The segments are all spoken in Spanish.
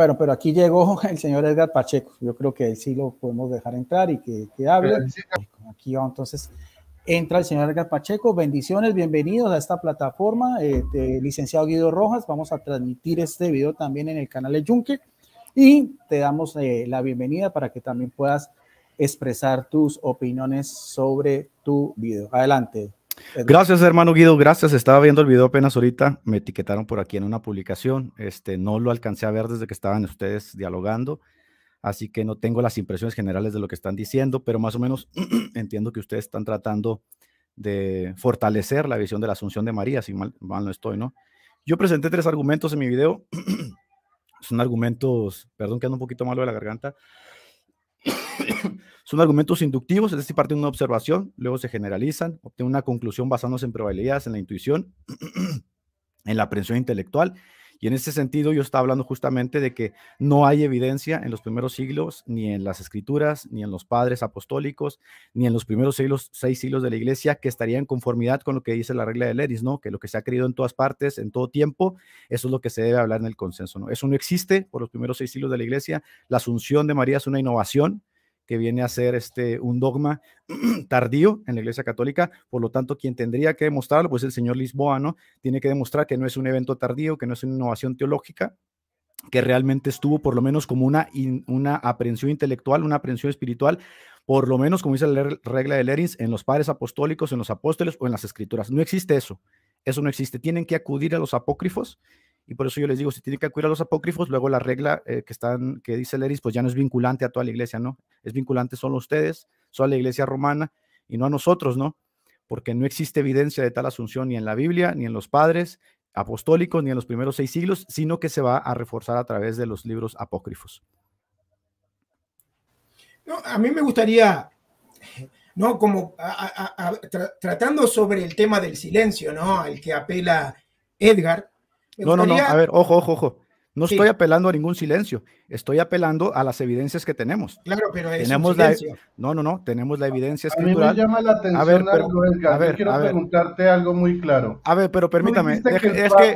Bueno, pero aquí llegó el señor Edgar Pacheco. Yo creo que sí lo podemos dejar entrar y que, que hable. Eh, aquí entonces entra el señor Edgar Pacheco. Bendiciones, bienvenidos a esta plataforma. Eh, licenciado Guido Rojas, vamos a transmitir este video también en el canal de Yunque y te damos eh, la bienvenida para que también puedas expresar tus opiniones sobre tu video. Adelante, Gracias, hermano Guido. Gracias. Estaba viendo el video apenas ahorita. Me etiquetaron por aquí en una publicación. Este, no lo alcancé a ver desde que estaban ustedes dialogando. Así que no tengo las impresiones generales de lo que están diciendo, pero más o menos entiendo que ustedes están tratando de fortalecer la visión de la Asunción de María, si mal, no estoy, ¿no? Yo presenté tres argumentos en mi video. Son argumentos, perdón que ando un poquito malo de la garganta. Son argumentos inductivos, es decir, parte de una observación, luego se generalizan, obtienen una conclusión basándose en probabilidades, en la intuición, en la aprensión intelectual. Y en ese sentido yo estaba hablando justamente de que no hay evidencia en los primeros siglos, ni en las escrituras, ni en los padres apostólicos, ni en los primeros siglos, seis siglos de la iglesia, que estaría en conformidad con lo que dice la regla de Leris, ¿no? Que lo que se ha creído en todas partes, en todo tiempo, eso es lo que se debe hablar en el consenso, ¿no? Eso no existe por los primeros seis siglos de la iglesia. La asunción de María es una innovación que viene a ser este, un dogma tardío en la Iglesia Católica. Por lo tanto, quien tendría que demostrarlo, pues el señor Lisboano, tiene que demostrar que no es un evento tardío, que no es una innovación teológica, que realmente estuvo por lo menos como una, una aprehensión intelectual, una aprehensión espiritual, por lo menos como dice la regla de Lerins, en los padres apostólicos, en los apóstoles o en las escrituras. No existe eso, eso no existe. Tienen que acudir a los apócrifos y por eso yo les digo, si tienen que acudir a los apócrifos, luego la regla eh, que, están, que dice Leris, pues ya no es vinculante a toda la iglesia, ¿no? Es vinculante solo a ustedes, solo a la iglesia romana y no a nosotros, ¿no? Porque no existe evidencia de tal asunción ni en la Biblia, ni en los padres apostólicos, ni en los primeros seis siglos, sino que se va a reforzar a través de los libros apócrifos. a mí me gustaría, ¿no? Como tratando sobre el tema del silencio, ¿no? Al que apela Edgar, no, no, no, a ver, ojo, ojo, ojo. No estoy apelando a ningún silencio, estoy apelando a las evidencias que tenemos. Claro, pero es tenemos la, No, no, no, tenemos la evidencia escritural. A mí me llama la atención ver, algo, Edgar. quiero preguntarte algo muy claro. A ver, pero permítame, es que...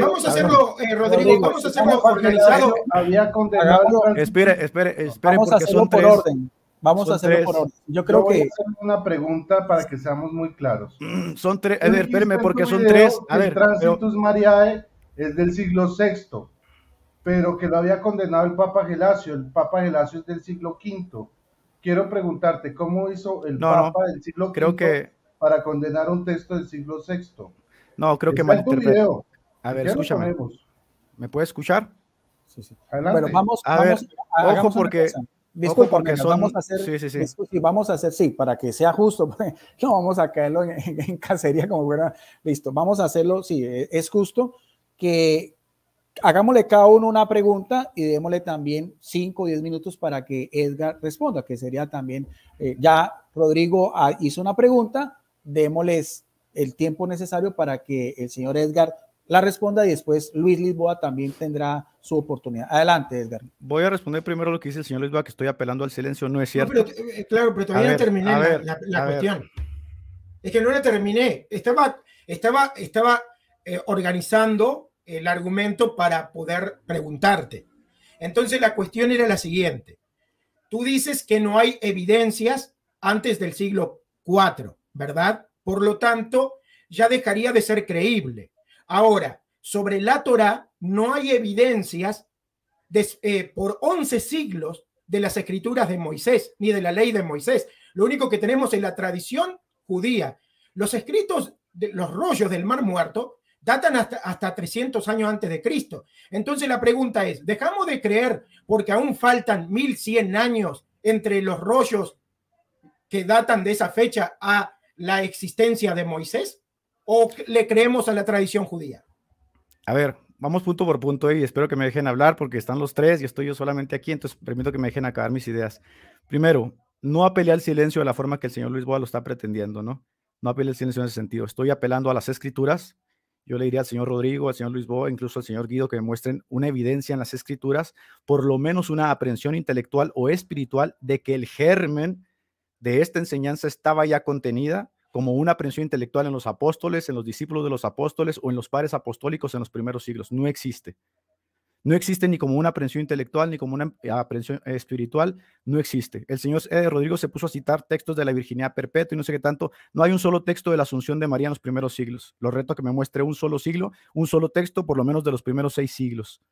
vamos a hacerlo, eh, Rodrigo, vamos a hacerlo organizado. Había condenado... Espere, espere, espere, vamos a hacerlo por orden. Vamos a hacerlo por orden. Yo creo Yo voy A hacer una pregunta para que seamos muy claros. Mm, son tres. A ver, espérame, porque son tres. A ver. transitus Mariae es del siglo VI, pero que lo había condenado el Papa Gelasio. El Papa Gelasio es del siglo V. Quiero preguntarte, ¿cómo hizo el Papa del siglo creo V que... para condenar un texto del siglo VI? No, creo que malinterpretó. A ver, escúchame. ¿Me puede escuchar? Sí, sí. Pero vamos, a ver, ojo porque... Disculpa, porque vamos a hacer, sí, sí, sí. vamos a hacer, sí, para que sea justo, pues, no vamos a caerlo en, cacería como fuera, listo, vamos a hacerlo, sí, e, es justo, que hagámosle cada uno una pregunta y démosle también 5 o 10 minutos para que Edgar responda, que sería también, eh, ya Rodrigo ah, hizo una pregunta, démosles el tiempo necesario para que el señor Edgar la responda y después Luis Lisboa también tendrá su oportunidad. Adelante, Edgar. Voy a responder primero lo que dice el señor Lisboa, que estoy apelando al silencio, no es cierto. Eh, claro, pero todavía no terminé la, cuestión. Es que no la terminé. Estaba, estaba, estaba eh, organizando el argumento para poder preguntarte. Entonces la cuestión era la siguiente. Tú dices que no hay evidencias antes del siglo IV, ¿verdad? Por lo tanto, ya dejaría de ser creíble. Ahora, sobre la Torá no hay evidencias eh, por 11 siglos de las escrituras de Moisés ni de la ley de Moisés. Lo único que tenemos es la tradición judía. Los escritos, de, los rollos del Mar Muerto datan hasta, hasta 300 años antes de Cristo. Entonces la pregunta es, ¿dejamos de creer porque aún faltan 1100 años entre los rollos que datan de esa fecha a la existencia de Moisés? ¿O le creemos a la tradición judía? A ver, vamos punto por punto eh, y espero que me dejen hablar porque están los tres y estoy yo solamente aquí, entonces permito que me dejen acabar mis ideas. Primero, no apelé al silencio de la forma que el señor Luis Boa lo está pretendiendo, ¿no? No apelé al silencio en ese sentido. Estoy apelando a las escrituras, yo le diría al señor Rodrigo, al señor Luis Boa, incluso al señor Guido que muestren una evidencia en las escrituras, por lo menos una aprehensión intelectual o espiritual de que el germen de esta enseñanza estaba ya contenida como una aprehensión intelectual en los apóstoles, en los discípulos de los apóstoles o en los pares apostólicos en los primeros siglos. No existe. No existe ni como una aprensión intelectual, ni como una aprensión espiritual, no existe. El señor Ede Rodrigo se puso a citar textos de la virginidad perpetua y no sé qué tanto. No hay un solo texto de la Asunción de María en los primeros siglos. Lo reto que me muestre un solo siglo, un solo texto, por lo menos de los primeros seis siglos.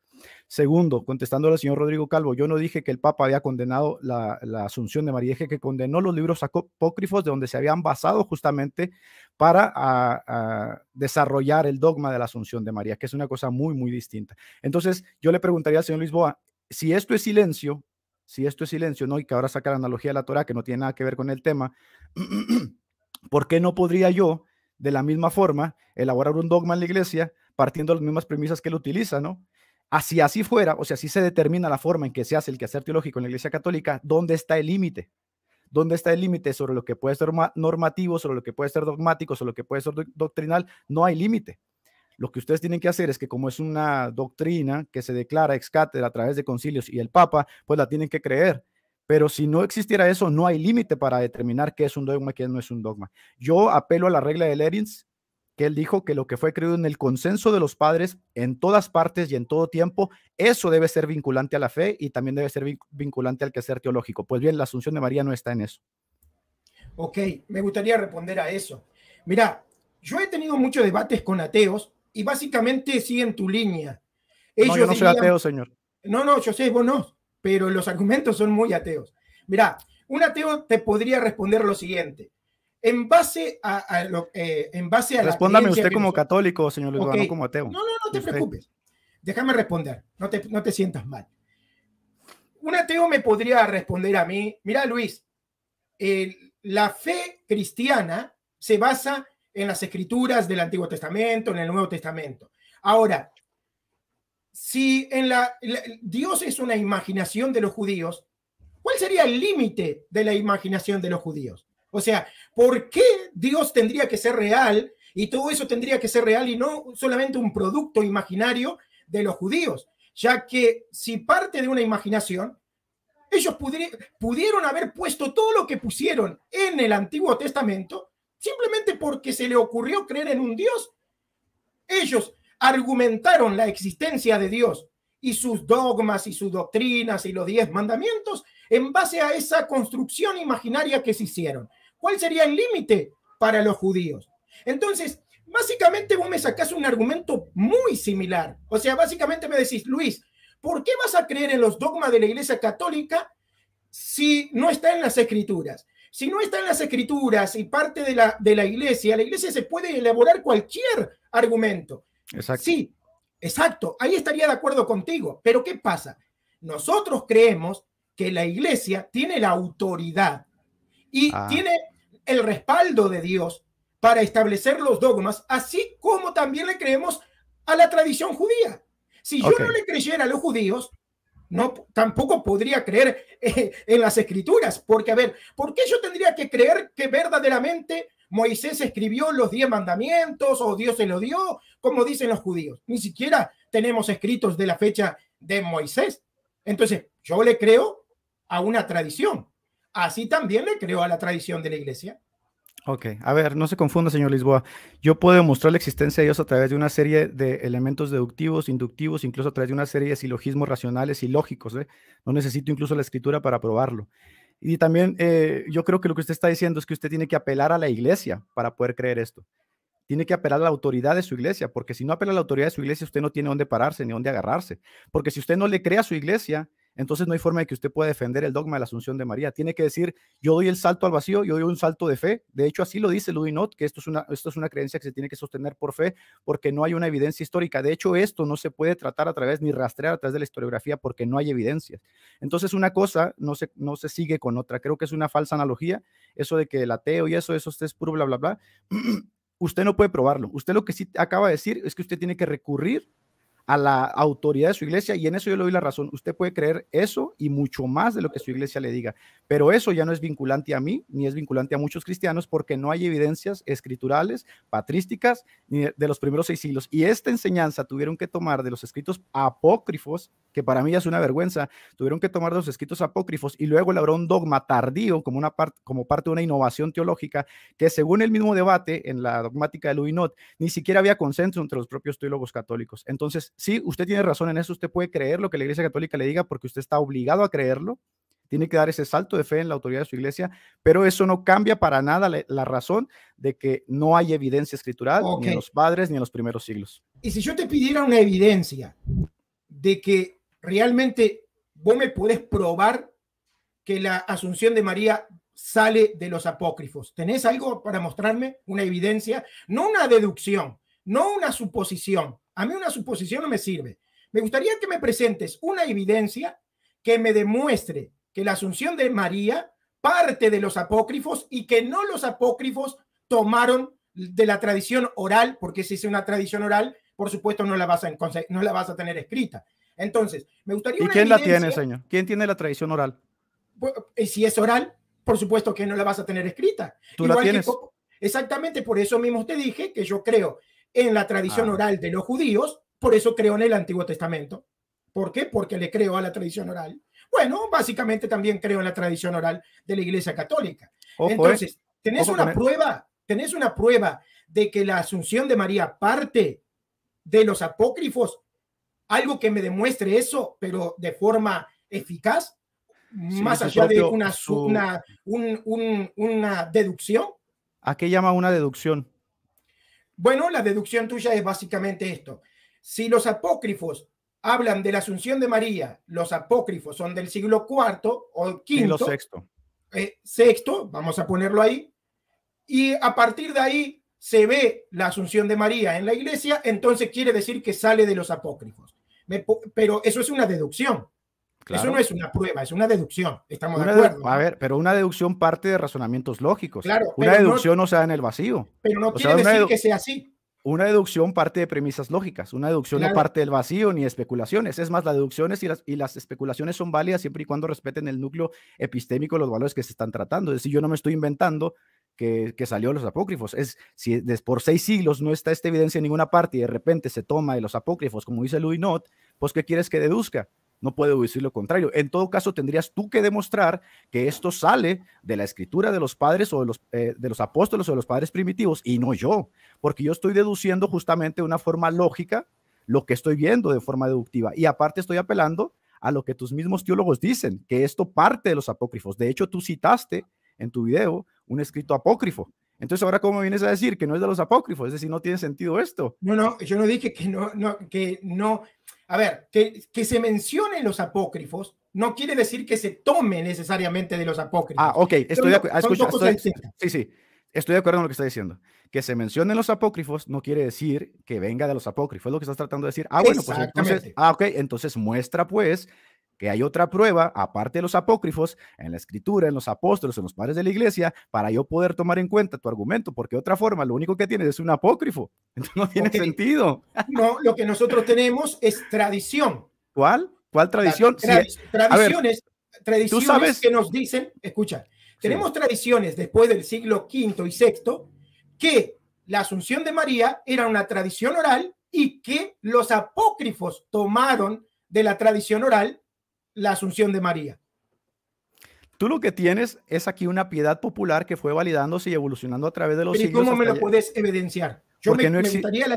Segundo, contestando al señor Rodrigo Calvo, yo no dije que el Papa había condenado la, asunción de María, dije que condenó los libros apócrifos de donde se habían basado justamente para desarrollar el dogma de la asunción de María, que es una cosa muy, muy distinta. Entonces, yo le preguntaría al señor Lisboa, si esto es silencio, si esto es silencio, ¿no? Y que ahora saca la analogía de la Torah, que no tiene nada que ver con el tema, ¿por qué no podría yo, de la misma forma, elaborar un dogma en la iglesia partiendo de las mismas premisas que él utiliza, ¿no? Así así fuera, o sea, así se determina la forma en que se hace el quehacer teológico en la Iglesia Católica, ¿dónde está el límite? ¿Dónde está el límite sobre lo que puede ser normativo, sobre lo que puede ser dogmático, sobre lo que puede ser doctrinal? No hay límite. Lo que ustedes tienen que hacer es que como es una doctrina que se declara ex cátedra a través de concilios y el Papa, pues la tienen que creer. Pero si no existiera eso, no hay límite para determinar qué es un dogma y qué no es un dogma. Yo apelo a la regla de Lerins que él dijo que lo que fue creído en el consenso de los padres en todas partes y en todo tiempo, eso debe ser vinculante a la fe y también debe ser vinculante al que quehacer teológico. Pues bien, la Asunción de María no está en eso. Ok, me gustaría responder a eso. Mira, yo he tenido muchos debates con ateos y básicamente siguen tu línea. Ellos no, yo no soy ateo, señor. No, no, yo sé, vos no, pero los argumentos son muy ateos. Mira, un ateo te podría responder lo siguiente en base a, lo, eh, en base a Respóndame usted como católico, señor Luis como ateo. No, no, no te preocupes. Déjame responder, no te, no te sientas mal. Un ateo me podría responder a mí, mira Luis, la fe cristiana se basa en las escrituras del Antiguo Testamento, en el Nuevo Testamento. Ahora, si en la, Dios es una imaginación de los judíos, ¿cuál sería el límite de la imaginación de los judíos? O sea, ¿Por qué Dios tendría que ser real y todo eso tendría que ser real y no solamente un producto imaginario de los judíos? Ya que si parte de una imaginación, ellos pudieron haber puesto todo lo que pusieron en el Antiguo Testamento simplemente porque se le ocurrió creer en un Dios. Ellos argumentaron la existencia de Dios y sus dogmas y sus doctrinas y los diez mandamientos en base a esa construcción imaginaria que se hicieron. ¿Cuál sería el límite para los judíos? Entonces, básicamente vos me sacás un argumento muy similar. O sea, básicamente me decís, Luis, ¿por qué vas a creer en los dogmas de la Iglesia Católica si no está en las escrituras? Si no está en las escrituras y parte de la, de la iglesia, la iglesia se puede elaborar cualquier argumento. Exacto. Sí, exacto. Ahí estaría de acuerdo contigo. Pero ¿qué pasa? Nosotros creemos que la iglesia tiene la autoridad y ah. tiene el respaldo de Dios para establecer los dogmas, así como también le creemos a la tradición judía. Si yo no le creyera a los judíos, no tampoco podría creer eh, en las escrituras, porque a ver, ¿por qué yo tendría que creer que verdaderamente Moisés escribió los diez mandamientos o Dios se lo dio, como dicen los judíos? Ni siquiera tenemos escritos de la fecha de Moisés. Entonces, yo le creo a una tradición así también le creó a la tradición de la iglesia. Ok, a ver, no se confunda, señor Lisboa. Yo puedo demostrar la existencia de Dios a través de una serie de elementos deductivos, inductivos, incluso a través de una serie de silogismos racionales y lógicos. No necesito incluso la escritura para probarlo. Y también eh, yo creo que lo que usted está diciendo es que usted tiene que apelar a la iglesia para poder creer esto. Tiene que apelar a la autoridad de su iglesia, porque si no apela a la autoridad de su iglesia, usted no tiene dónde pararse ni dónde agarrarse. Porque si usted no le cree a su iglesia, entonces no hay forma de que usted pueda defender el dogma de la Asunción de María. Tiene que decir, yo doy el salto al vacío, yo doy un salto de fe. De hecho, así lo dice Louis que esto es, una, esto es una creencia que se tiene que sostener por fe, porque no hay una evidencia histórica. De hecho, esto no se puede tratar a través ni rastrear a través de la historiografía porque no hay evidencias. Entonces, una cosa no se, no se sigue con otra. Creo que es una falsa analogía, eso de que el ateo y eso, eso es puro bla, bla, bla. Usted no puede probarlo. Usted lo que sí acaba de decir es que usted tiene que recurrir a la autoridad de su iglesia y en eso yo le doy la razón. Usted puede creer eso y mucho más de lo que su iglesia le diga, pero eso ya no es vinculante a mí ni es vinculante a muchos cristianos porque no hay evidencias escriturales, patrísticas, ni de los primeros seis siglos. Y esta enseñanza tuvieron que tomar de los escritos apócrifos, que para mí ya es una vergüenza, tuvieron que tomar de los escritos apócrifos y luego elaboró un dogma tardío como, una parte como parte de una innovación teológica que según el mismo debate en la dogmática de Luinot, ni siquiera había consenso entre los propios teólogos católicos. Entonces, sí, usted tiene razón en eso, usted puede creer lo que la Iglesia Católica le diga porque usted está obligado a creerlo, tiene que dar ese salto de fe en la autoridad de su iglesia, pero eso no cambia para nada la, razón de que no hay evidencia escritural ni en los padres ni en los primeros siglos. Y si yo te pidiera una evidencia de que realmente vos me puedes probar que la asunción de María sale de los apócrifos, ¿tenés algo para mostrarme? Una evidencia, no una deducción, no una suposición, a mí una suposición no me sirve. Me gustaría que me presentes una evidencia que me demuestre que la asunción de María parte de los apócrifos y que no los apócrifos tomaron de la tradición oral, porque si es una tradición oral, por supuesto no la vas a, no la vas a tener escrita. Entonces, me gustaría... ¿Y quién la tiene, señor? ¿Quién tiene la tradición oral? Y pues, eh, si es oral, por supuesto que no la vas a tener escrita. Tú la tienes. exactamente, por eso mismo te dije que yo creo en la tradición ah. oral de los judíos, por eso creo en el Antiguo Testamento. ¿Por qué? Porque le creo a la tradición oral. Bueno, básicamente también creo en la tradición oral de la Iglesia Católica. Eh. Entonces, tenés una e- prueba, tenés una prueba de que la asunción de María parte de los apócrifos, algo que me demuestre eso, pero de forma eficaz, más allá de una, una, una deducción. ¿A qué llama una deducción? Bueno, la deducción tuya es básicamente esto. Si los apócrifos hablan de la Asunción de María, los apócrifos son del siglo IV o V. sexto. Eh, sexto, vamos a ponerlo ahí. Y a partir de ahí se ve la Asunción de María en la iglesia, entonces quiere decir que sale de los apócrifos. pero eso es una deducción. Eso no es una prueba, es una deducción. Estamos de acuerdo. a ver, pero una deducción parte de razonamientos lógicos. una deducción no, sea en el vacío. Pero no quiere decir que sea así. Una deducción parte de premisas lógicas. Una deducción no parte del vacío ni especulaciones. Es más, las deducciones y las, y las especulaciones son válidas siempre y cuando respeten el núcleo epistémico de los valores que se están tratando. Es decir, yo no me estoy inventando que, salió de los apócrifos. Es si por seis siglos no está esta evidencia en ninguna parte y de repente se toma de los apócrifos, como dice Louis Not, pues ¿qué quieres que deduzca? No puedo decir lo contrario. En todo caso, tendrías tú que demostrar que esto sale de la escritura de los padres o de los, eh, de los apóstoles o de los padres primitivos y no yo, porque yo estoy deduciendo justamente de una forma lógica lo que estoy viendo de forma deductiva. Y aparte estoy apelando a lo que tus mismos teólogos dicen, que esto parte de los apócrifos. De hecho, tú citaste en tu video un escrito apócrifo entonces, ahora, ¿cómo vienes a decir que no es de los apócrifos? Es decir, no tiene sentido esto. No, no, yo no dije que no, no que no. A ver, que, que se mencionen los apócrifos no quiere decir que se tome necesariamente de los apócrifos. Ah, ok, estoy de acuerdo. Ah, sí, sí, estoy de acuerdo en lo que está diciendo. Que se mencionen los apócrifos no quiere decir que venga de los apócrifos, es lo que estás tratando de decir. Ah, bueno, pues entonces, ah, ok, entonces muestra pues que hay otra prueba, aparte de los apócrifos, en la escritura, en los apóstoles, en los padres de la iglesia, para yo poder tomar en cuenta tu argumento, porque de otra forma lo único que tienes es un apócrifo. Entonces no tiene sentido. No, lo que nosotros tenemos es tradición. ¿Cuál? ¿Cuál tradición? Tradiciones, tradiciones sabes? que nos dicen, escucha, tenemos tradiciones después del siglo V y VI que la asunción de María era una tradición oral y que los apócrifos tomaron de la tradición oral la Asunción de María. Tú lo que tienes es aquí una piedad popular que fue validándose y evolucionando a través de los siglos. cómo me lo puedes evidenciar? Yo, no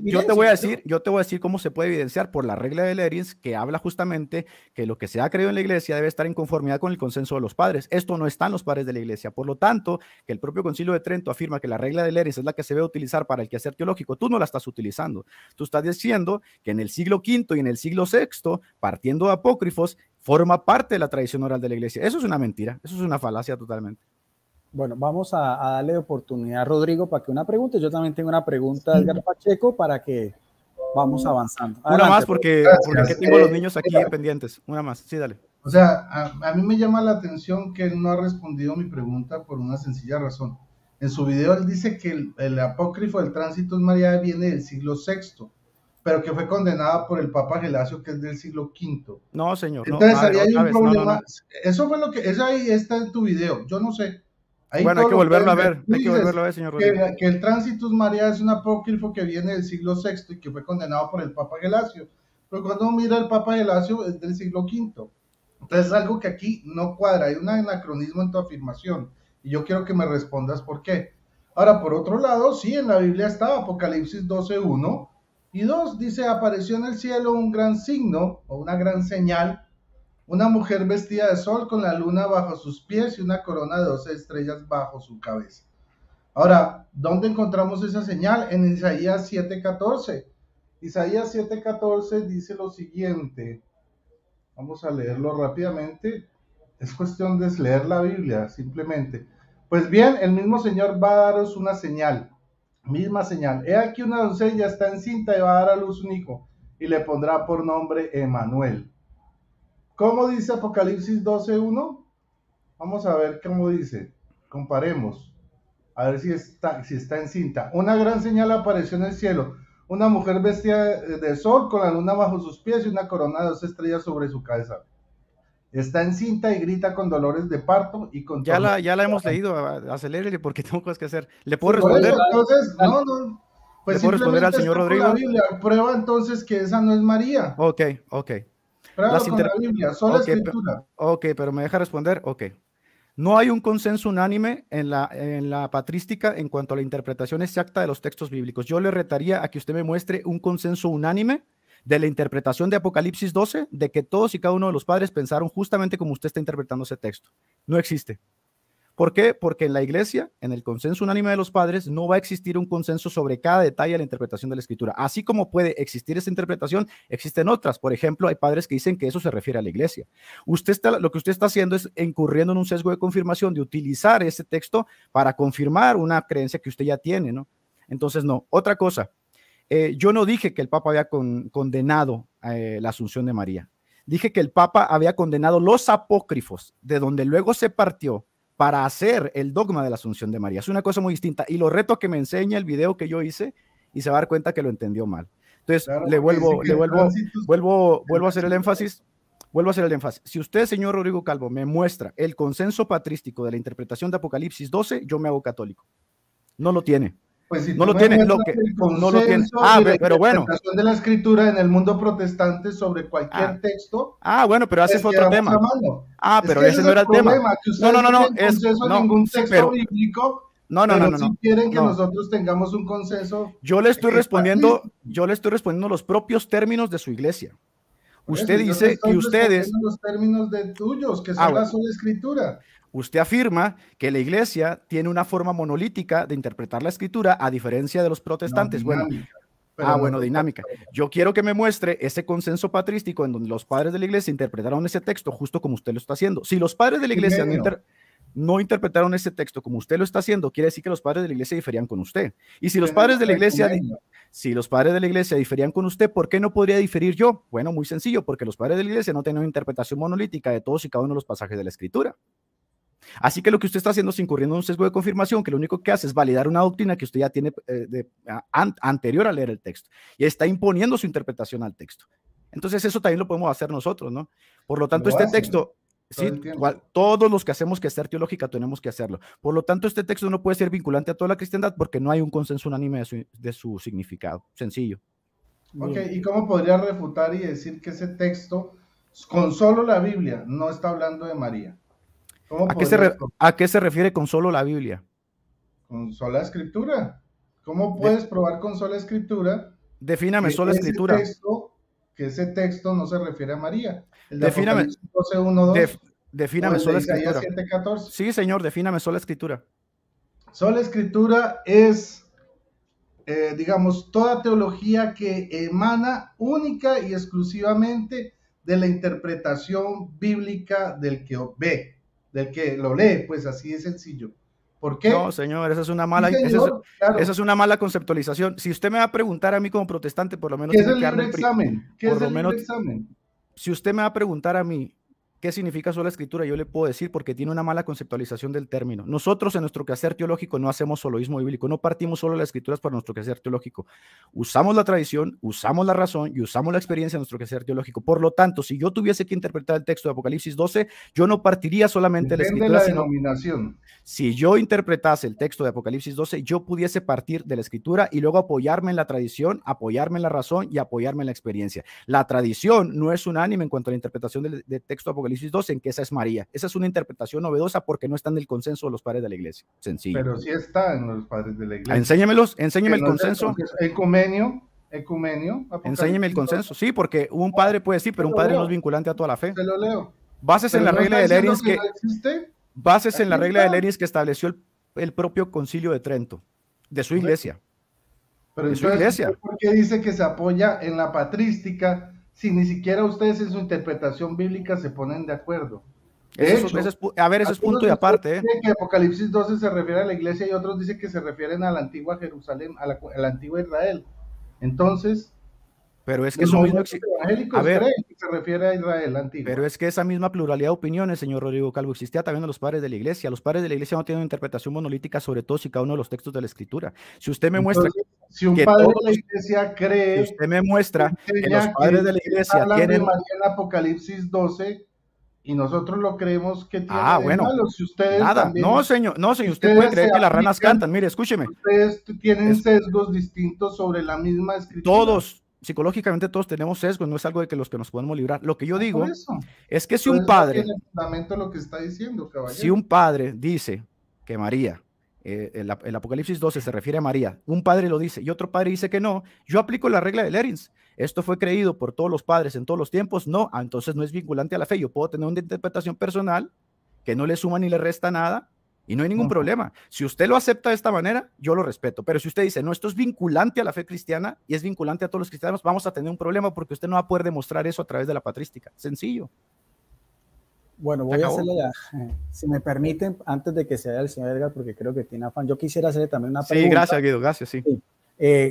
yo te voy a decir, yo te voy a decir cómo se puede evidenciar por la regla de Lerins que habla justamente que lo que se ha creído en la iglesia debe estar en conformidad con el consenso de los padres. Esto no está en los padres de la iglesia. Por lo tanto, que el propio Concilio de Trento afirma que la regla de Lerins es la que se debe utilizar para el quehacer teológico. Tú no la estás utilizando. Tú estás diciendo que en el siglo V y en el siglo VI, partiendo de apócrifos, forma parte de la tradición oral de la iglesia. Eso es una mentira, eso es una falacia totalmente. Bueno, vamos a, darle oportunidad Rodrigo para que una pregunta. Yo también tengo una pregunta del Pacheco para que vamos avanzando. Una más porque, tengo los niños aquí pendientes. Una más, sí, dale. O sea, a, mí me llama la atención que él no ha respondido mi pregunta por una sencilla razón. En su video él dice que el, apócrifo del tránsito de María viene del siglo VI pero que fue condenada por el Papa Gelasio, que es del siglo V. No, señor. Entonces, no, ahí hay un problema. eso fue lo que, eso ahí está en tu video, yo no sé. bueno, hay que volverlo a ver, hay que volverlo a ver, señor. Que, que el Transitus María es un apócrifo que viene del siglo VI y que fue condenado por el Papa Gelasio. Pero cuando uno mira el Papa Gelasio es del siglo V. Entonces es algo que aquí no cuadra, hay un anacronismo en tu afirmación. Y yo quiero que me respondas por qué. Ahora, por otro lado, sí, en la Biblia está Apocalipsis 12.1, y dos, dice, apareció en el cielo un gran signo o una gran señal, una mujer vestida de sol con la luna bajo sus pies y una corona de doce estrellas bajo su cabeza. Ahora, ¿dónde encontramos esa señal? En Isaías 7:14. Isaías 7:14 dice lo siguiente. Vamos a leerlo rápidamente. Es cuestión de leer la Biblia, simplemente. Pues bien, el mismo Señor va a daros una señal. Misma señal. He aquí una doncella está encinta y va a dar a luz un hijo y le pondrá por nombre Emanuel. ¿Cómo dice Apocalipsis 12.1? Vamos a ver cómo dice. Comparemos. A ver si está, si está encinta. Una gran señal apareció en el cielo. Una mujer vestida de sol con la luna bajo sus pies y una corona de dos estrellas sobre su cabeza. Está en cinta y grita con dolores de parto y con... Ya, la, ya la hemos leído, acelérele porque tengo cosas que hacer. ¿Le puedo responder? entonces, no, no. ¿Le pues puedo responder al señor Rodrigo? La Biblia. Prueba entonces que esa no es María. Ok, ok. Las con la okay, escritura. Ok, pero me deja responder, ok. No hay un consenso unánime en la, en la patrística en cuanto a la interpretación exacta de los textos bíblicos. Yo le retaría a que usted me muestre un consenso unánime de la interpretación de Apocalipsis 12, de que todos y cada uno de los padres pensaron justamente como usted está interpretando ese texto. No existe. ¿Por qué? Porque en la iglesia, en el consenso unánime de los padres, no va a existir un consenso sobre cada detalle de la interpretación de la escritura. Así como puede existir esa interpretación, existen otras. Por ejemplo, hay padres que dicen que eso se refiere a la iglesia. Usted lo que usted está haciendo es incurriendo en un sesgo de confirmación, de utilizar ese texto para confirmar una creencia que usted ya tiene, ¿no? Entonces, no. Otra cosa, eh, yo no dije que el Papa había condenado eh, la Asunción de María. Dije que el Papa había condenado los apócrifos, de donde luego se partió para hacer el dogma de la Asunción de María. Es una cosa muy distinta. Y lo reto que me enseña el video que yo hice y se va a dar cuenta que lo entendió mal. Entonces, le vuelvo, vuelvo, vuelvo, vuelvo a hacer el énfasis. Vuelvo a hacer el énfasis. Si usted, señor Rodrigo Calvo, me muestra el consenso patrístico de la interpretación de Apocalipsis 12, yo me hago católico. No lo tiene. Pues no lo tiene, no lo tiene. Ah, pero, bueno. de la escritura en el mundo protestante sobre cualquier ah. texto. Ah, bueno, pero ese fue otro tema. Ah, pero ese no era el tema. No, no, no, no, no, ningún texto bíblico. No, no, no, no, Si quieren que nosotros tengamos un consenso. Yo le estoy respondiendo, yo le estoy respondiendo los propios términos de su iglesia. Usted dice que ustedes. Los términos de tuyos, que ah, son la sola escritura. Usted afirma que la iglesia tiene una forma monolítica de interpretar la escritura a diferencia de los protestantes. bueno, ah, bueno, dinámica. Yo quiero que me muestre ese consenso patrístico en donde los padres de la iglesia interpretaron ese texto justo como usted lo está haciendo. Si los padres de la iglesia no, interpretaron ese texto como usted lo está haciendo, quiere decir que los padres de la iglesia diferían con usted. Y si los padres de la iglesia... Si los padres de la iglesia diferían con usted, ¿por qué no podría diferir yo? Bueno, muy sencillo, porque los padres de la iglesia no tienen una interpretación monolítica de todos y cada uno de los pasajes de la escritura. Así que lo que usted está haciendo es incurriendo en un sesgo de confirmación, que lo único que hace es validar una doctrina que usted ya tiene eh, anterior a leer el texto y está imponiendo su interpretación al texto. Entonces eso también lo podemos hacer nosotros, ¿no? Por lo tanto, este texto, todos los que hacemos que hacer teológica tenemos que hacerlo. Por lo tanto, este texto no puede ser vinculante a toda la cristiandad porque no hay un consenso unánime de su, de su significado. Sencillo. Ok, ¿y cómo podría refutar y decir que ese texto, con solo la Biblia, no está hablando de María? ¿A qué, se refiere con solo la Biblia? Con sola escritura. ¿Cómo puedes probar con sola escritura? Defíname sola escritura. que ese texto no se refiere a María. defíname. sola escritura. sí, señor, defíname sola escritura. Sola escritura es, eh, digamos, toda teología que emana única y exclusivamente de la interpretación bíblica del que ve del que lo lee, pues así es sencillo. ¿Por qué? No, señor, esa es una mala, es, una mala conceptualización. Si usted me va a preguntar a mí como protestante, por lo menos ¿Qué es el por lo menos, Si usted me va a preguntar a mí ¿Qué significa solo la escritura? Yo le puedo decir porque tiene una mala conceptualización del término. Nosotros en nuestro quehacer teológico no hacemos soloísmo bíblico, no partimos solo las escrituras para nuestro quehacer teológico. Usamos la tradición, usamos la razón y usamos la experiencia en nuestro quehacer teológico. Por lo tanto, si yo tuviese que interpretar el texto de Apocalipsis 12, yo no partiría solamente la escritura. la si yo interpretase el texto de Apocalipsis 12, yo pudiese partir de la escritura y luego apoyarme en la tradición, apoyarme en la razón y apoyarme en la experiencia. La tradición no es unánime en cuanto a la interpretación del, texto de Apocalipsis en que esa es María. Esa es una interpretación novedosa porque no está en el consenso de los padres de la iglesia. Sencillo. Pero sí está en los padres de la iglesia. enséñamelos, enséñeme el consenso. Ecumenio, ecumenio. Enséñeme el consenso. Sí, porque un padre puede decir, pero un padre no es vinculante a toda la fe. Te lo leo. Bases en la regla de Lerins que, bases en la regla de Lerins que estableció el, propio Concilio de Trento de su iglesia. Pero de su iglesia. porque dice que se apoya en la patrística si ni siquiera ustedes en su interpretación bíblica se ponen de acuerdo? a ver, eso es punto y aparte. Dice ¿eh? que Apocalipsis 12 se refiere a la iglesia y otros dicen que se refieren a la antigua Jerusalén, a la, antigua Israel. Entonces, pero es que eso A ver, se refiere a Israel antiguo. Pero es que esa misma pluralidad de opiniones, señor Rodrigo Calvo, existía también en los padres de la iglesia. Los padres de la iglesia no tienen una interpretación monolítica, sobre todo si cada uno de los textos de la escritura. Si usted me muestra si un padre de la iglesia cree. usted me muestra que los padres de la iglesia tienen. María en Apocalipsis 12 y nosotros lo creemos que tiene. Ah, bueno. Si ustedes nada, no, señor. No, señor. Usted puede creer que las ranas cantan. Mire, escúcheme. Ustedes tienen sesgos distintos sobre la misma escritura. Todos. Psicológicamente todos tenemos sesgos, no es algo de que los que nos podemos librar. Lo que yo ah, digo es que si un padre, lo que está diciendo, si un padre dice que María eh, el, Apocalipsis 12 se refiere a María, un padre lo dice y otro padre dice que no, yo aplico la regla de Lerins. Esto fue creído por todos los padres en todos los tiempos, no, ah, entonces no es vinculante a la fe. Yo puedo tener una interpretación personal que no le suma ni le resta nada y no hay ningún problema. Si usted lo acepta de esta manera, yo lo respeto. Pero si usted dice, no, esto es vinculante a la fe cristiana y es vinculante a todos los cristianos, vamos a tener un problema porque usted no va a poder demostrar eso a través de la patrística. Sencillo. Bueno, voy a hacerle eh, si me permiten, antes de que se haga el señor Edgar, porque creo que tiene afán, yo quisiera hacerle también una pregunta. Sí, gracias Guido, gracias, sí.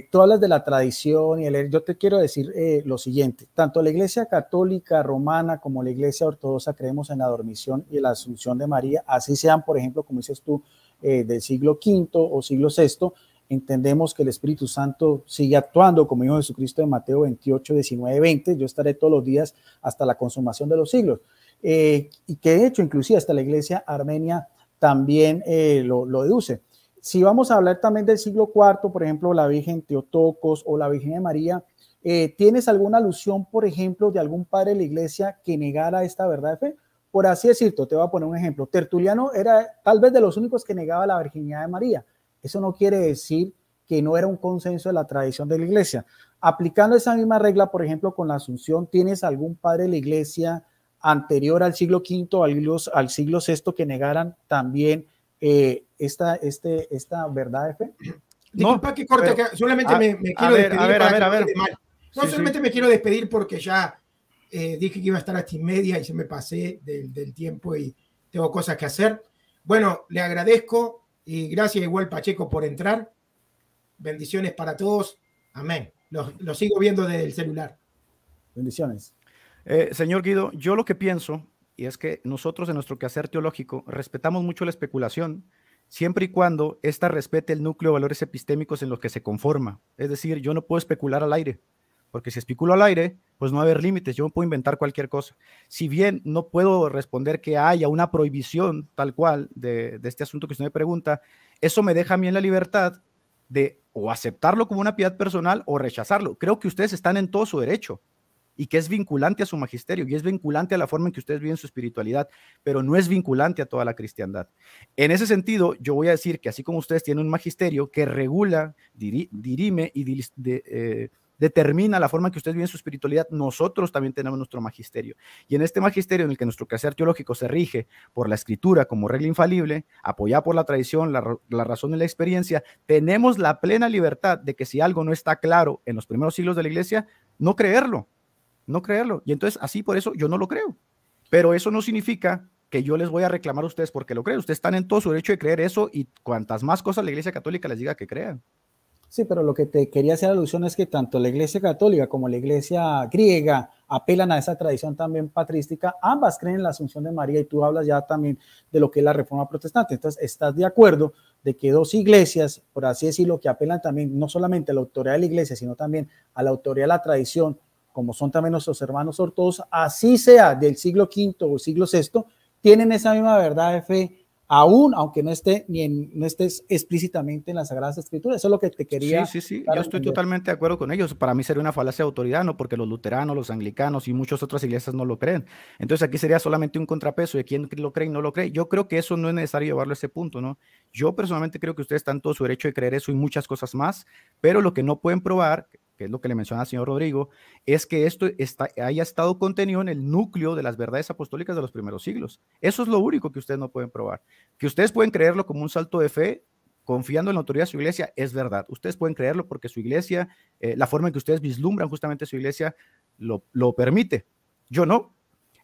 Todas Eh, de la tradición y el... Yo te quiero decir eh, lo siguiente, tanto la Iglesia Católica Romana como la Iglesia Ortodoxa creemos en la dormición y la asunción de María, así sean, por ejemplo, como dices tú, eh, del siglo V o siglo VI, entendemos que el Espíritu Santo sigue actuando, como dijo Jesucristo en Mateo 28, 19, 20, yo estaré todos los días hasta la consumación de los siglos. Eh, y que de hecho inclusive hasta la iglesia armenia también eh, lo, deduce. Si vamos a hablar también del siglo IV, por ejemplo, la Virgen Teotocos o la Virgen de María, eh, ¿tienes alguna alusión, por ejemplo, de algún padre de la iglesia que negara esta verdad de fe? Por así decirlo, te voy a poner un ejemplo. Tertuliano era tal vez de los únicos que negaba la virginidad de María. Eso no quiere decir que no era un consenso de la tradición de la iglesia. Aplicando esa misma regla, por ejemplo, con la Asunción, ¿tienes algún padre de la iglesia anterior al siglo V, al, al siglo VI, que negaran también eh, esta, este, esta verdad de fe? Disculpa que corte, solamente me, quiero despedir. A ver, a ver, No, solamente me quiero despedir porque ya eh, dije que iba a estar hasta y media y se me pasé del, tiempo y tengo cosas que hacer. Bueno, le agradezco y gracias igual Pacheco por entrar. Bendiciones para todos. Amén. lo sigo viendo desde el celular. Bendiciones. Eh, señor Guido, yo lo que pienso, y es que nosotros en nuestro quehacer teológico respetamos mucho la especulación, siempre y cuando ésta respete el núcleo de valores epistémicos en los que se conforma. Es decir, yo no puedo especular al aire, porque si especulo al aire, pues no va a haber límites, yo puedo inventar cualquier cosa. Si bien no puedo responder que haya una prohibición tal cual de, de este asunto que usted me pregunta, eso me deja a mí en la libertad de o aceptarlo como una piedad personal o rechazarlo. Creo que ustedes están en todo su derecho y que es vinculante a su magisterio y es vinculante a la forma en que ustedes viven su espiritualidad, pero no es vinculante a toda la cristiandad. En ese sentido, yo voy a decir que así como ustedes tienen un magisterio que regula, dirime y eh, determina la forma en que ustedes viven su espiritualidad, nosotros también tenemos nuestro magisterio. Y en este magisterio en el que nuestro quehacer teológico se rige por la escritura como regla infalible, apoyada por la tradición, la, razón y la experiencia, tenemos la plena libertad de que si algo no está claro en los primeros siglos de la iglesia, no creerlo no creerlo. Y entonces, así por eso yo no lo creo. Pero eso no significa que yo les voy a reclamar a ustedes porque lo creen. Ustedes están en todo su derecho de creer eso y cuantas más cosas la Iglesia Católica les diga que crean. Sí, pero lo que te quería hacer alusión es que tanto la Iglesia Católica como la Iglesia griega apelan a esa tradición también patrística. Ambas creen en la Asunción de María y tú hablas ya también de lo que es la Reforma Protestante. Entonces, ¿estás de acuerdo de que dos iglesias, por así decirlo, que apelan también no solamente a la autoridad de la Iglesia, sino también a la autoridad de la tradición, como son también nuestros hermanos ortodoxos, así sea del siglo V o siglo VI, tienen esa misma verdad de fe, aún aunque no esté, ni no estés explícitamente en las Sagradas Escrituras. Eso es lo que te quería. Sí, sí, sí. Yo estoy totalmente de acuerdo con ellos. Para mí sería una falacia de autoridad, ¿no? Porque los luteranos, los anglicanos y muchas otras iglesias no lo creen. Entonces aquí sería solamente un contrapeso de quién lo cree y no lo cree. Yo creo que eso no es necesario llevarlo a ese punto, ¿no? Yo personalmente creo que ustedes están todo su derecho de creer eso y muchas cosas más, pero lo que no pueden probar que es lo que le menciona el señor Rodrigo, es que esto está, haya estado contenido en el núcleo de las verdades apostólicas de los primeros siglos. Eso es lo único que ustedes no pueden probar. Que ustedes pueden creerlo como un salto de fe, confiando en la autoridad de su iglesia, es verdad. Ustedes pueden creerlo porque su iglesia, eh, la forma en que ustedes vislumbran justamente su iglesia, lo, lo permite. Yo no,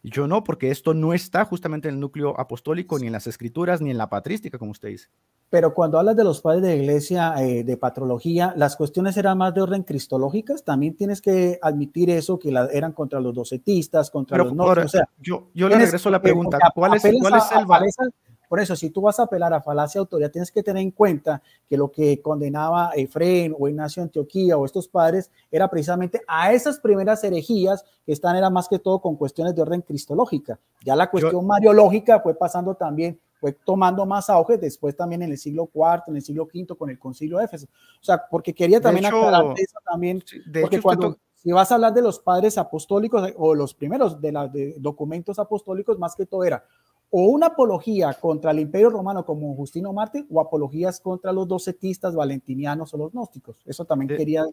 yo no, porque esto no está justamente en el núcleo apostólico, ni en las escrituras, ni en la patrística, como usted dice. Pero cuando hablas de los padres de iglesia, eh, de patrología, las cuestiones eran más de orden cristológicas. También tienes que admitir eso, que eran contra los docetistas, contra los no. yo, le regreso la pregunta: ¿cuál es, el valor? Por eso, si tú vas a apelar a falacia autoridad, tienes que tener en cuenta que lo que condenaba Efrén o Ignacio Antioquía o estos padres era precisamente a esas primeras herejías que están, era más que todo con cuestiones de orden cristológica. Ya la cuestión mariológica fue pasando también fue tomando más auge después también en el siglo IV, en el siglo V con el concilio de Éfeso. O sea, porque quería también aclarar eso también, de porque cuando si vas a hablar de los padres apostólicos eh, o los primeros de los documentos apostólicos, más que todo era o una apología contra el imperio romano como Justino Martín, o apologías contra los docetistas, valentinianos o los gnósticos. Eso también quería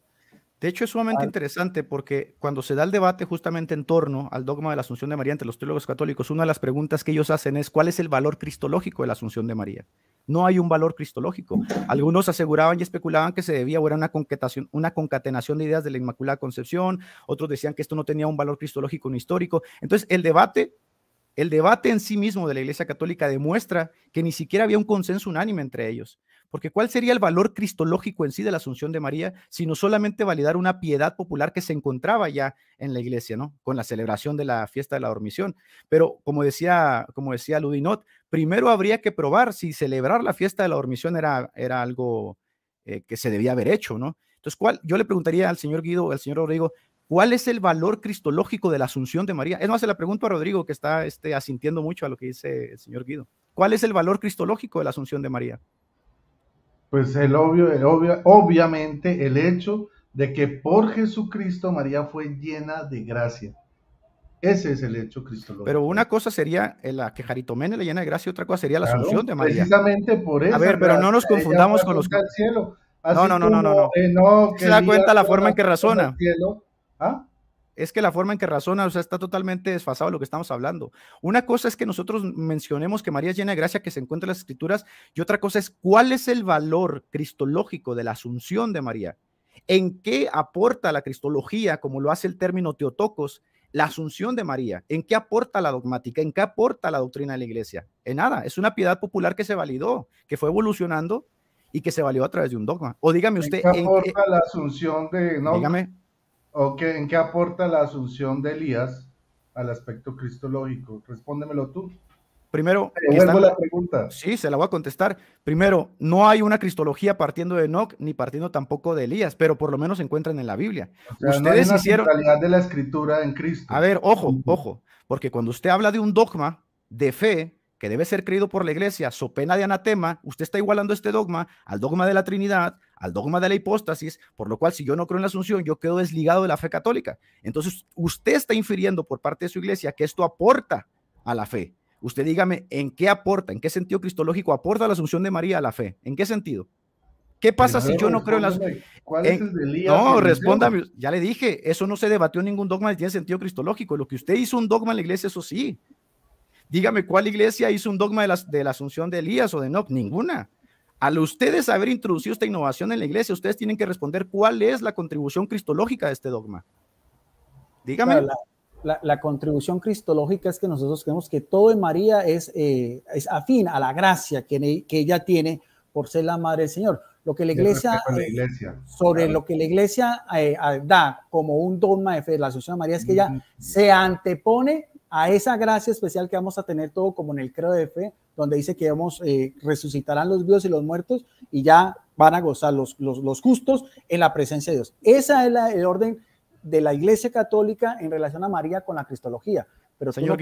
de hecho, es sumamente interesante porque cuando se da el debate justamente en torno al dogma de la Asunción de María entre los teólogos católicos, una de las preguntas que ellos hacen es cuál es el valor cristológico de la Asunción de María. No hay un valor cristológico. Algunos aseguraban y especulaban que se debía o era una, concatenación, una concatenación de ideas de la Inmaculada Concepción, otros decían que esto no tenía un valor cristológico ni histórico. Entonces, el debate el debate en sí mismo de la Iglesia Católica demuestra que ni siquiera había un consenso unánime entre ellos, porque ¿cuál sería el valor cristológico en sí de la Asunción de María, sino solamente validar una piedad popular que se encontraba ya en la iglesia, ¿no? Con la celebración de la fiesta de la Dormición. Pero como decía, como decía Ludinot, primero habría que probar si celebrar la fiesta de la Dormición era, era algo eh, que se debía haber hecho, ¿no? Entonces, ¿cuál? Yo le preguntaría al señor Guido, al señor Rodrigo, ¿Cuál es el valor cristológico de la asunción de María? Es más, se la pregunta a Rodrigo, que está este, asintiendo mucho a lo que dice el señor Guido. ¿Cuál es el valor cristológico de la asunción de María? Pues el obvio, el obvio, obviamente el hecho de que por Jesucristo María fue llena de gracia. Ese es el hecho cristológico. Pero una cosa sería eh, la que Jaritomene la llena de gracia, otra cosa sería la asunción de María. Precisamente por eso. A ver, pero no nos confundamos con los. no, no, no, no, no, eh, se da cuenta la forma en que razona. ¿Ah? Es que la forma en que razona, o sea, está totalmente desfasado lo que estamos hablando. Una cosa es que nosotros mencionemos que María es llena de gracia, que se encuentra las escrituras, y otra cosa es cuál es el valor cristológico de la asunción de María. ¿En qué aporta la cristología, como lo hace el término teotocos, la asunción de María? ¿En qué aporta la dogmática? ¿En qué aporta la doctrina de la iglesia? En nada, es una piedad popular que se validó, que fue evolucionando y que se validó a través de un dogma. O dígame usted. qué aporta la asunción de.? No, dígame. ¿O en qué aporta la asunción de Elías al aspecto cristológico? Respóndemelo tú. Primero, la pregunta. Sí, se la voy a contestar. Primero, no hay una cristología partiendo de Enoch ni partiendo tampoco de Elías, pero por lo menos se encuentran en la Biblia. Ustedes hicieron la de la escritura en Cristo. A ver, ojo, ojo, porque cuando usted habla de un dogma de fe, que debe ser creído por la iglesia, so pena de anatema, usted está igualando este dogma al dogma de la Trinidad, al dogma de la hipóstasis, por lo cual si yo no creo en la asunción, yo quedo desligado de la fe católica. Entonces, usted está infiriendo por parte de su iglesia que esto aporta a la fe. Usted dígame, ¿en qué aporta? ¿En qué sentido cristológico aporta la asunción de María a la fe? ¿En qué sentido? ¿Qué pues, pasa si yo no creo en la ¿Cuál no, respóndame, ya le dije, eso no se debatió en ningún dogma, tiene sentido cristológico. Lo que usted hizo un dogma en la iglesia, eso sí, Dígame cuál iglesia hizo un dogma de la, de la asunción de Elías o de no Ninguna. Al ustedes haber introducido esta innovación en la iglesia, ustedes tienen que responder cuál es la contribución cristológica de este dogma. Dígame. La, contribución cristológica es que nosotros creemos que todo en María es, eh, es afín a la gracia que, e, que, ella tiene por ser la madre del Señor. Lo que la eh, iglesia, sobre lo que la iglesia eh, da como un dogma de fe de la Asunción de María es que ella se antepone a esa gracia especial que vamos a tener todo como en el credo de fe, donde dice que vamos, eh, resucitarán los vivos y los muertos y ya van a gozar los, los, justos en la presencia de Dios. Esa es la, el orden de la Iglesia Católica en relación a María con la Cristología. Pero Señor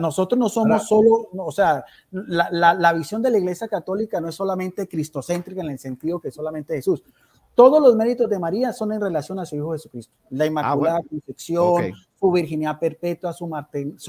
nosotros no somos solo, o sea, la, visión de la Iglesia Católica no es solamente cristocéntrica en el sentido que es solamente Jesús. Todos los méritos de María son en relación a su Hijo Jesucristo. La Inmaculada ah, Concepción, su virginidad perpetua, su,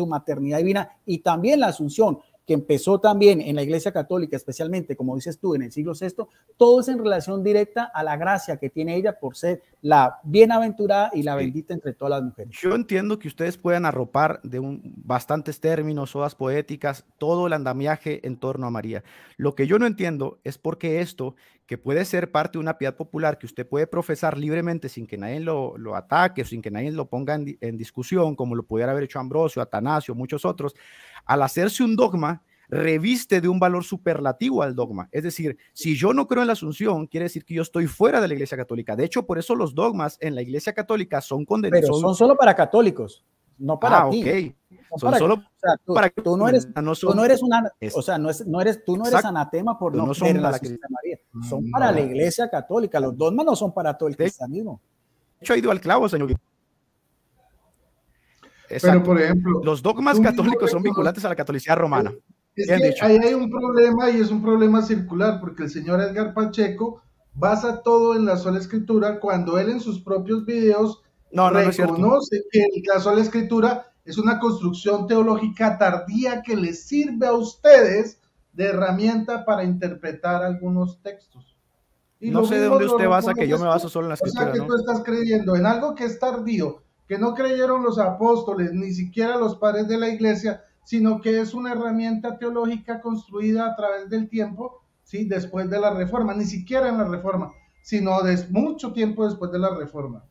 maternidad divina y también la asunción que empezó también en la Iglesia Católica, especialmente, como dices tú, en el siglo VI, todo es en relación directa a la gracia que tiene ella por ser la bienaventurada y la bendita entre todas las mujeres. Yo entiendo que ustedes puedan arropar de un, bastantes términos, odas poéticas, todo el andamiaje en torno a María. Lo que yo no entiendo es porque esto, que puede ser parte de una piedad popular, que usted puede profesar libremente sin que nadie lo, lo ataque, sin que nadie lo ponga en, en discusión, como lo pudiera haber hecho Ambrosio, Atanasio, muchos otros, al hacerse un dogma, reviste de un valor superlativo al dogma. Es decir, si yo no creo en la asunción, quiere decir que yo estoy fuera de la Iglesia Católica. De hecho, por eso los dogmas en la Iglesia Católica son condenados. Pero son solo para católicos, no para ah, ti. solo o sea, tú, no eres, eres una, o sea, no, es, no eres, tú no anatema por no, no son mm, para la María. Son para la Iglesia Católica. Los dogmas no son para todo el cristianismo. De hecho, ha ido al clavo, señor pero, por ejemplo, los dogmas católicos son vinculantes a la catolicidad romana. ahí hay un problema y es un problema circular, porque el señor Edgar Pacheco basa todo en la sola escritura cuando él en sus propios videos no, reconoce que la sola escritura es una construcción teológica tardía que les sirve a ustedes de herramienta para interpretar algunos textos. no sé de dónde usted basa que yo me baso solo en la escritura. O sea que tú estás creyendo en algo que es tardío que no creyeron los apóstoles, ni siquiera los padres de la iglesia, sino que es una herramienta teológica construida a través del tiempo, ¿sí? después de la reforma, ni siquiera en la reforma, sino de mucho tiempo después de la reforma.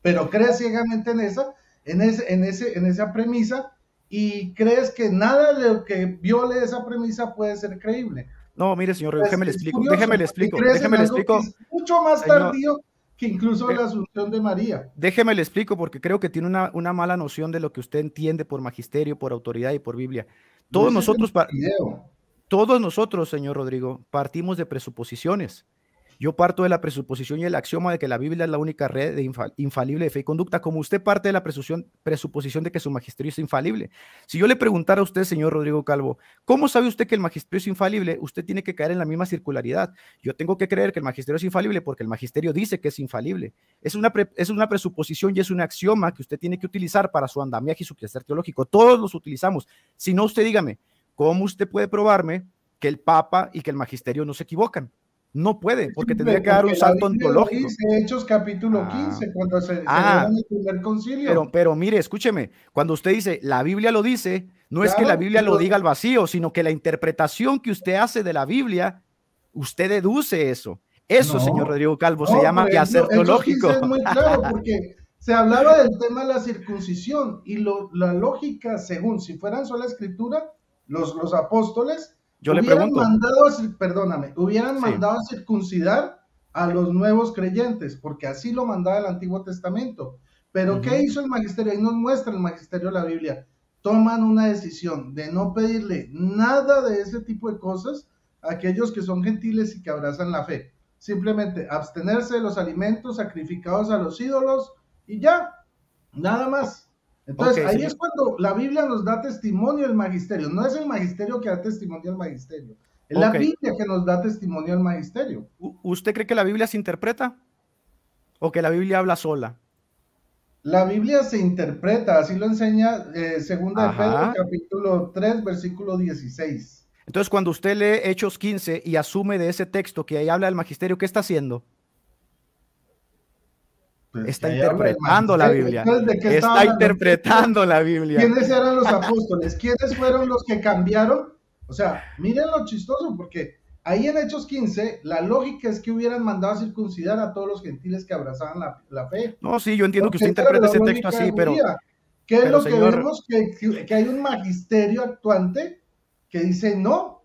Pero crees ciegamente en esa, en, ese, en, ese, en esa premisa, y crees que nada de lo que viole esa premisa puede ser creíble. No, mire, señor, pues déjeme, le explico, déjeme le explico, déjeme le explico. mucho más tardío incluso eh, la asunción de María. Déjeme le explico porque creo que tiene una, mala noción de lo que usted entiende por magisterio, por autoridad y por Biblia. Todos nosotros, todos nosotros, señor Rodrigo, partimos de presuposiciones. Yo parto de la presuposición y el axioma de que la Biblia es la única red de infalible de fe y conducta, como usted parte de la presuposición de que su magisterio es infalible. Si yo le preguntara a usted, señor Rodrigo Calvo, ¿cómo sabe usted que el magisterio es infalible? Usted tiene que caer en la misma circularidad. Yo tengo que creer que el magisterio es infalible porque el magisterio dice que es infalible. Es una, es una presuposición y es un axioma que usted tiene que utilizar para su andamiaje y su crecer teológico. Todos los utilizamos. Si no, usted dígame, ¿cómo usted puede probarme que el Papa y que el magisterio no se equivocan? No puede, porque tendría que dar un salto ontológico. Hechos capítulo 15, ah. cuando se, ah. el primer concilio. Pero, pero mire, escúcheme, cuando usted dice, la Biblia lo dice, no es que la Biblia lo diga al vacío, sino que la interpretación que usted hace de la Biblia, usted deduce eso. Eso, señor Rodrigo Calvo, se llama pues, hacer teológico. Es muy claro, porque se hablaba del tema de la circuncisión y la lógica, según si fueran sola escritura, los apóstoles yo le pregunto. Mandado, perdóname, hubieran mandado circuncidar a los nuevos creyentes, porque así lo mandaba el Antiguo Testamento. Pero ¿qué hizo el magisterio? Ahí nos muestra el magisterio de la Biblia. Toman una decisión de no pedirle nada de ese tipo de cosas a aquellos que son gentiles y que abrazan la fe. Simplemente abstenerse de los alimentos sacrificados a los ídolos y ya, nada más. Entonces, ahí es cuando la Biblia nos da testimonio del magisterio. No es el magisterio que da testimonio al magisterio. Es la Biblia que nos da testimonio al magisterio. ¿Usted cree que la Biblia se interpreta? ¿O que la Biblia habla sola? La Biblia se interpreta, así lo enseña eh, Segunda Pedro, capítulo 3, versículo 16. Entonces, cuando usted lee Hechos 15 y asume de ese texto que ahí habla del magisterio, ¿qué está haciendo? Pues, está interpretando la Biblia. está interpretando la Biblia. ¿Quiénes eran los apóstoles? ¿Quiénes fueron los que cambiaron? O sea, miren lo chistoso, porque ahí en Hechos 15, la lógica es que hubieran mandado a circuncidar a todos los gentiles que abrazaban la, fe. No, sí, yo entiendo que usted interpreta ese texto así, pero. ¿Qué es lo que vemos? Que, hay un magisterio actuante que dice no.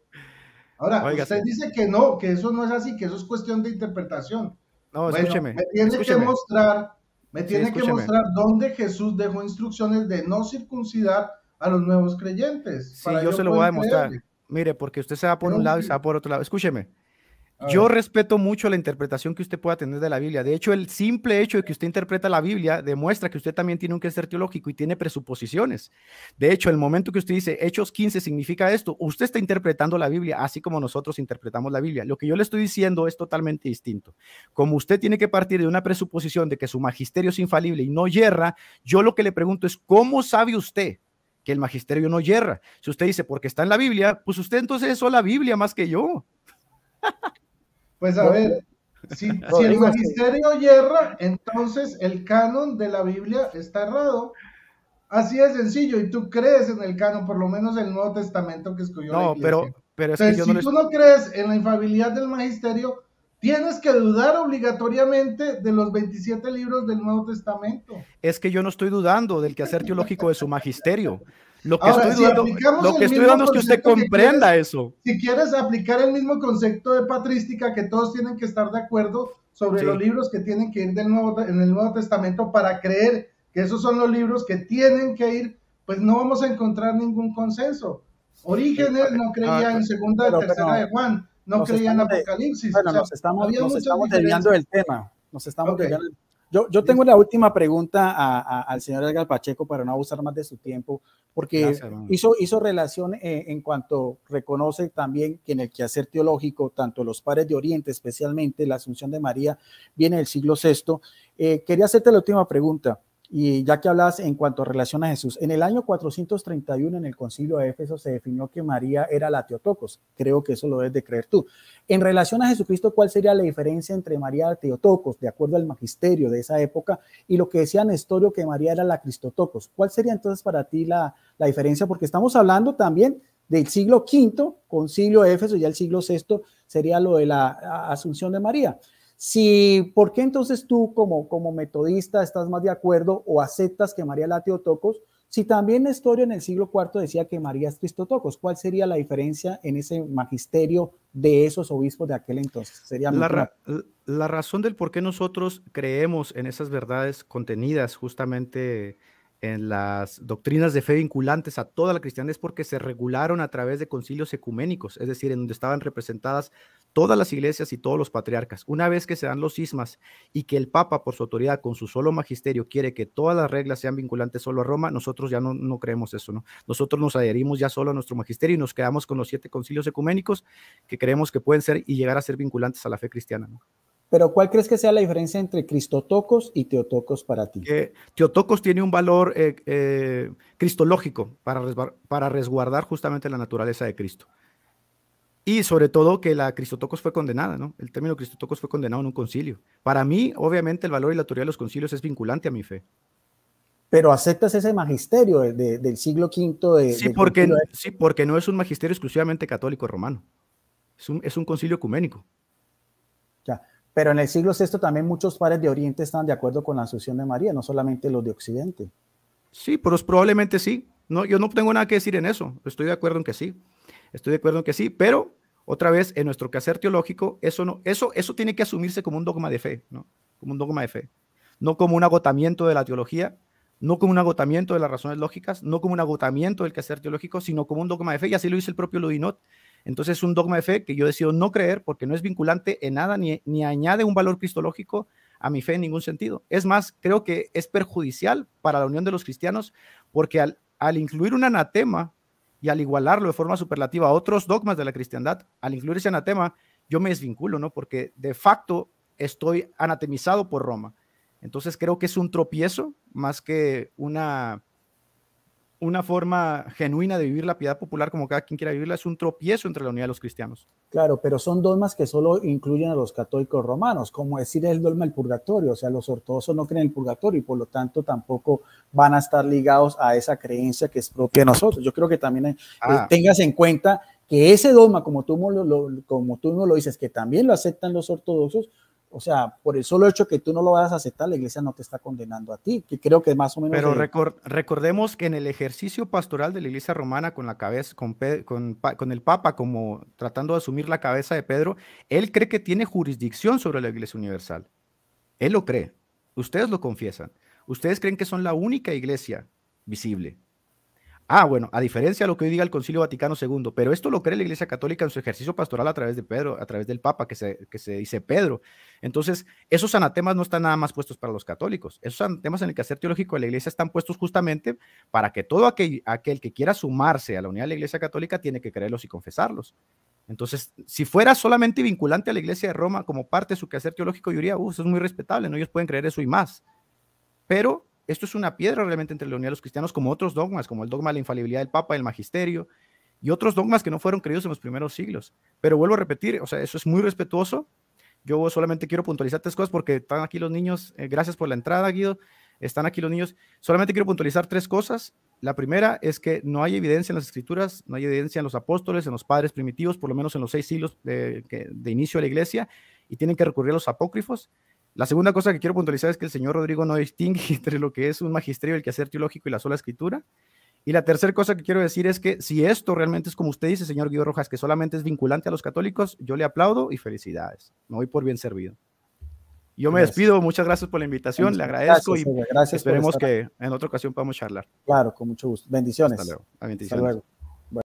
Ahora, se usted dice que no, que eso no es así, que eso es cuestión de interpretación. No, escúcheme. Me tiene que mostrar, me tiene que mostrar dónde Jesús dejó instrucciones de no circuncidar a los nuevos creyentes. Sí, yo, se lo voy a demostrar. Mire, porque usted se va por un lado y se va por otro lado. Escúcheme. Yo respeto mucho la interpretación que usted pueda tener de la Biblia. De hecho, el simple hecho de que usted interpreta la Biblia demuestra que usted también tiene un que ser teológico y tiene presuposiciones. De hecho, el momento que usted dice Hechos 15 significa esto, usted está interpretando la Biblia así como nosotros interpretamos la Biblia. Lo que yo le estoy diciendo es totalmente distinto. Como usted tiene que partir de una presuposición de que su magisterio es infalible y no yerra, yo lo que le pregunto es, ¿cómo sabe usted? que el magisterio no yerra. Si usted dice, porque está en la Biblia, pues usted entonces es la Biblia más que yo. Pues a ver, si, el magisterio hierra, entonces el canon de la Biblia está errado. Así de sencillo, y tú crees en el canon, por lo menos el Nuevo Testamento que escogió no, Pero, pero si tú no crees en la infabilidad del magisterio, tienes que dudar obligatoriamente de los 27 libros del Nuevo Testamento. Es que yo no estoy dudando del quehacer teológico de su magisterio. Lo que estoy, si lo que estoy es que usted comprenda eso. Si quieres aplicar el mismo concepto de patrística, que todos tienen que estar de acuerdo sobre los libros que tienen que ir del nuevo, en el Nuevo Testamento para creer que esos son los libros que tienen que ir, pues no vamos a encontrar ningún consenso. Orígenes no creía en segunda y tercera de Juan, no creía en Apocalipsis. Bueno, nos estamos, desviando del tema. Nos estamos desviando del tema yo, tengo la última pregunta al señor Edgar Pacheco para no abusar más de su tiempo, porque hizo, hizo relación eh, en cuanto reconoce también que en el quehacer teológico, tanto los padres de Oriente, especialmente la Asunción de María, viene del siglo VI. Eh, quería hacerte la última pregunta. Y ya que hablas en cuanto a relación a Jesús, en el año 431 en el concilio de Éfeso se definió que María era la Teotocos. Creo que eso lo debes de creer tú. En relación a Jesucristo, ¿cuál sería la diferencia entre María Teotocos, de acuerdo al magisterio de esa época, y lo que decía Nestorio que María era la Cristotocos? ¿Cuál sería entonces para ti la, diferencia? Porque estamos hablando también del siglo V, concilio de Éfeso, ya el siglo VI sería lo de la asunción de María. Si, ¿Por qué entonces tú como, como metodista estás más de acuerdo o aceptas que María la Tocos, Si también historia en el siglo IV decía que María es Tocos? ¿cuál sería la diferencia en ese magisterio de esos obispos de aquel entonces? Sería la, la razón del por qué nosotros creemos en esas verdades contenidas justamente en las doctrinas de fe vinculantes a toda la cristiana es porque se regularon a través de concilios ecuménicos, es decir, en donde estaban representadas todas las iglesias y todos los patriarcas. Una vez que se dan los cismas y que el Papa, por su autoridad, con su solo magisterio, quiere que todas las reglas sean vinculantes solo a Roma, nosotros ya no, no creemos eso, ¿no? Nosotros nos adherimos ya solo a nuestro magisterio y nos quedamos con los siete concilios ecuménicos que creemos que pueden ser y llegar a ser vinculantes a la fe cristiana, ¿no? Pero ¿cuál crees que sea la diferencia entre Cristotocos y Teotocos para ti? Que eh, teotocos tiene un valor eh, eh, cristológico para, resguardar, para resguardar justamente la naturaleza de Cristo. Y sobre todo que la Cristotocos fue condenada, ¿no? El término Cristotocos fue condenado en un concilio. Para mí, obviamente, el valor y la teoría de los concilios es vinculante a mi fe. Pero aceptas ese magisterio del siglo V de, sí, porque, Sí, porque no es un magisterio exclusivamente católico romano. Es un, es un concilio ecuménico. Pero en el siglo VI también muchos pares de Oriente están de acuerdo con la asunción de María, no solamente los de Occidente. Sí, pero probablemente sí. No, yo no tengo nada que decir en eso. Estoy de acuerdo en que sí. Estoy de acuerdo en que sí, pero otra vez en nuestro quehacer teológico, eso no, eso, eso tiene que asumirse como un dogma de fe, ¿no? Como un dogma de fe, no como un agotamiento de la teología, no como un agotamiento de las razones lógicas, no como un agotamiento del quehacer teológico, sino como un dogma de fe. Y así lo dice el propio Ludinot entonces es un dogma de fe que yo decido no creer porque no es vinculante en nada ni, ni añade un valor cristológico a mi fe en ningún sentido. Es más, creo que es perjudicial para la unión de los cristianos porque al, al incluir un anatema y al igualarlo de forma superlativa a otros dogmas de la cristiandad, al incluir ese anatema, yo me desvinculo, ¿no? Porque de facto estoy anatemizado por Roma. Entonces creo que es un tropiezo más que una una forma genuina de vivir la piedad popular como cada quien quiera vivirla, es un tropiezo entre la unidad de los cristianos. Claro, pero son dogmas que solo incluyen a los católicos romanos, como decir el dogma del purgatorio, o sea, los ortodoxos no creen en el purgatorio y por lo tanto tampoco van a estar ligados a esa creencia que es propia de nosotros. Yo creo que también eh, ah. tengas en cuenta que ese dogma, como tú, lo, como tú lo dices, que también lo aceptan los ortodoxos, o sea, por el solo hecho que tú no lo vas a aceptar, la iglesia no te está condenando a ti, que creo que más o menos... Pero recordemos que en el ejercicio pastoral de la iglesia romana con la cabeza, con, el Papa como tratando de asumir la cabeza de Pedro, él cree que tiene jurisdicción sobre la iglesia universal. Él lo cree. Ustedes lo confiesan. Ustedes creen que son la única iglesia visible. Ah, bueno, a diferencia de lo que hoy diga el Concilio Vaticano II, pero esto lo cree la Iglesia Católica en su ejercicio pastoral a través de Pedro, a través del Papa, que se, que se dice Pedro. Entonces, esos anatemas no están nada más puestos para los católicos. Esos anatemas en el quehacer teológico de la Iglesia están puestos justamente para que todo aquel, que quiera sumarse a la unidad de la Iglesia Católica tiene que creerlos y confesarlos. Entonces, si fuera solamente vinculante a la Iglesia de Roma como parte de su quehacer teológico, yo diría, uh, eso es muy respetable, ¿no? ellos pueden creer eso y más. Pero esto es una piedra realmente entre la unidad de los cristianos, como otros dogmas, como el dogma de la infalibilidad del Papa, el magisterio y otros dogmas que no fueron creídos en los primeros siglos. Pero vuelvo a repetir, o sea, eso es muy respetuoso. Yo solamente quiero puntualizar tres cosas porque están aquí los niños. Eh, gracias por la entrada, Guido. Están aquí los niños. Solamente quiero puntualizar tres cosas. La primera es que no hay evidencia en las escrituras, no hay evidencia en los apóstoles, en los padres primitivos, por lo menos en los seis siglos de, de inicio de la iglesia, y tienen que recurrir a los apócrifos. La segunda cosa que quiero puntualizar es que el señor Rodrigo no distingue entre lo que es un magisterio el quehacer teológico y la sola escritura. Y la tercera cosa que quiero decir es que si esto realmente es como usted dice, señor Guido Rojas, que solamente es vinculante a los católicos, yo le aplaudo y felicidades. Me voy por bien servido. Yo me despido, muchas gracias por la invitación, le agradezco y esperemos que en otra ocasión podamos charlar. Claro, con mucho gusto. Ah, bendiciones. Hasta luego.